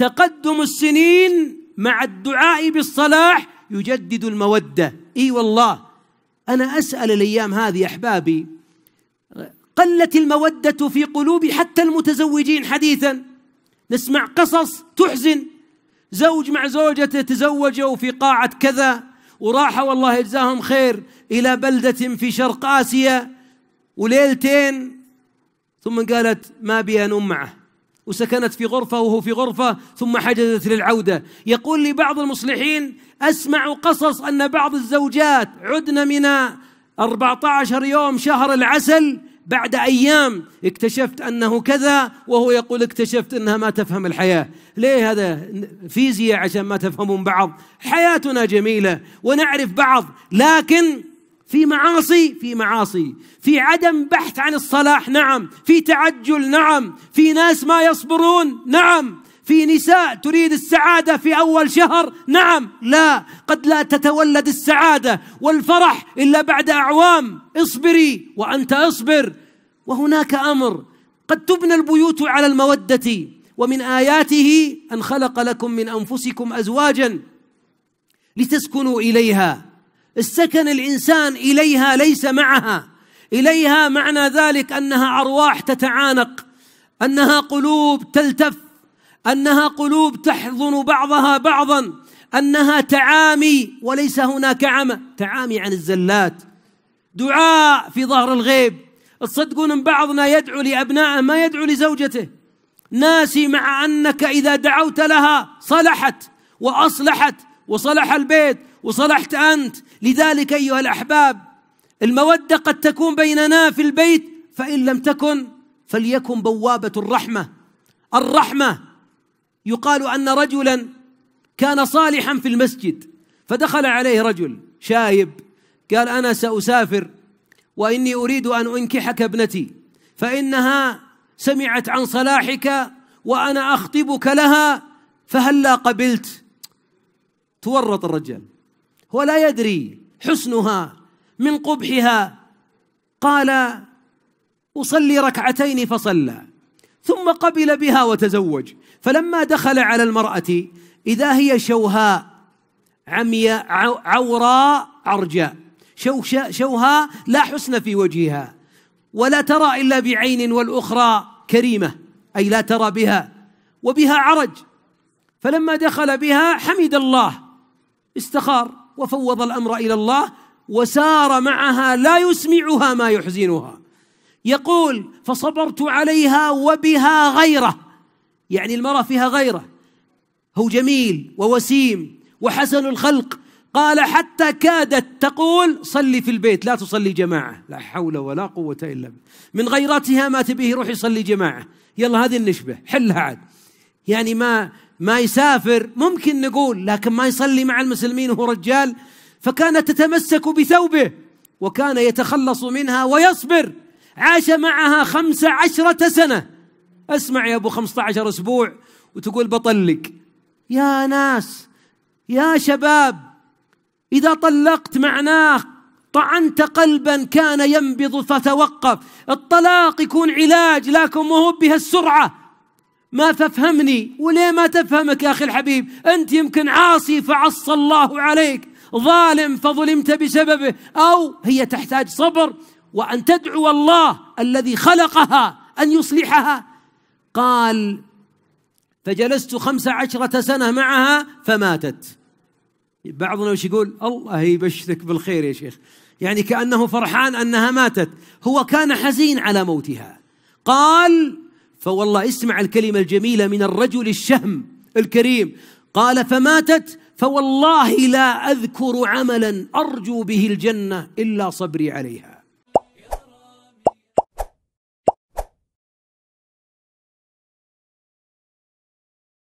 تقدم السنين مع الدعاء بالصلاح يجدد المودة إي والله أنا أسأل الأيام هذه أحبابي قلت المودة في قلوب حتى المتزوجين حديثا نسمع قصص تحزن زوج مع زوجته تزوجوا في قاعة كذا وراحوا والله يجزاهم خير إلى بلدة في شرق آسيا وليلتين ثم قالت ما بي أنوم معه وسكنت في غرفة وهو في غرفة ثم حجزت للعودة يقول لي بعض المصلحين أسمع قصص أن بعض الزوجات عدن من 14 يوم شهر العسل بعد أيام اكتشفت أنه كذا وهو يقول اكتشفت أنها ما تفهم الحياة ليه هذا فيزياء عشان ما تفهمون بعض حياتنا جميلة ونعرف بعض لكن في معاصي في معاصي في عدم بحث عن الصلاح نعم في تعجل نعم في ناس ما يصبرون نعم في نساء تريد السعادة في أول شهر نعم لا قد لا تتولد السعادة والفرح إلا بعد أعوام اصبري وأنت اصبر وهناك أمر قد تبنى البيوت على المودة ومن آياته أن خلق لكم من أنفسكم أزواجا لتسكنوا إليها السكن الانسان اليها ليس معها اليها معنى ذلك انها ارواح تتعانق انها قلوب تلتف انها قلوب تحضن بعضها بعضا انها تعامي وليس هناك عمى تعامي عن الزلات دعاء في ظهر الغيب تصدقون ان بعضنا يدعو لابنائه ما يدعو لزوجته ناسي مع انك اذا دعوت لها صلحت واصلحت وصلح البيت وصلحت أنت لذلك أيها الأحباب المودة قد تكون بيننا في البيت فإن لم تكن فليكن بوابة الرحمة الرحمة يقال أن رجلا كان صالحا في المسجد فدخل عليه رجل شايب قال أنا سأسافر وإني أريد أن أنكحك ابنتي فإنها سمعت عن صلاحك وأنا أخطبك لها فهلا قبلت تورط الرجال هو لا يدري حسنها من قبحها قال أصلي ركعتين فصلى ثم قبل بها وتزوج فلما دخل على المرأة إذا هي شوهاء عمياء عوراء عرجاء شوهاء لا حسن في وجهها ولا ترى إلا بعين والأخرى كريمة أي لا ترى بها وبها عرج فلما دخل بها حمد الله استخار وفوض الامر الى الله وسار معها لا يسمعها ما يحزنها يقول فصبرت عليها وبها غيره يعني المراه فيها غيره هو جميل ووسيم وحسن الخلق قال حتى كادت تقول صلي في البيت لا تصلي جماعة لا حول ولا قوة إلا بالله من غيرتها ما تبيه روحي صلي جماعة يلا هذه النشبة حلها عاد يعني ما ما يسافر ممكن نقول لكن ما يصلي مع المسلمين وهو رجال فكانت تتمسك بثوبه وكان يتخلص منها ويصبر عاش معها خمس عشرة سنة اسمع يا أبو خمسة عشر أسبوع وتقول بطلق يا ناس يا شباب إذا طلقت معناه طعنت قلبا كان ينبض فتوقف الطلاق يكون علاج لكن مو بهالسرعة ما تفهمني وليه ما تفهمك يا أخي الحبيب أنت يمكن عاصي فعصى الله عليك ظالم فظلمت بسببه أو هي تحتاج صبر وأن تدعو الله الذي خلقها أن يصلحها قال فجلست خمس عشرة سنة معها فماتت بعضنا وش يقول الله يبشرك بالخير يا شيخ يعني كأنه فرحان أنها ماتت هو كان حزين على موتها قال فوالله اسمع الكلمة الجميلة من الرجل الشهم الكريم قال فماتت فوالله لا أذكر عملا أرجو به الجنة إلا صبري عليها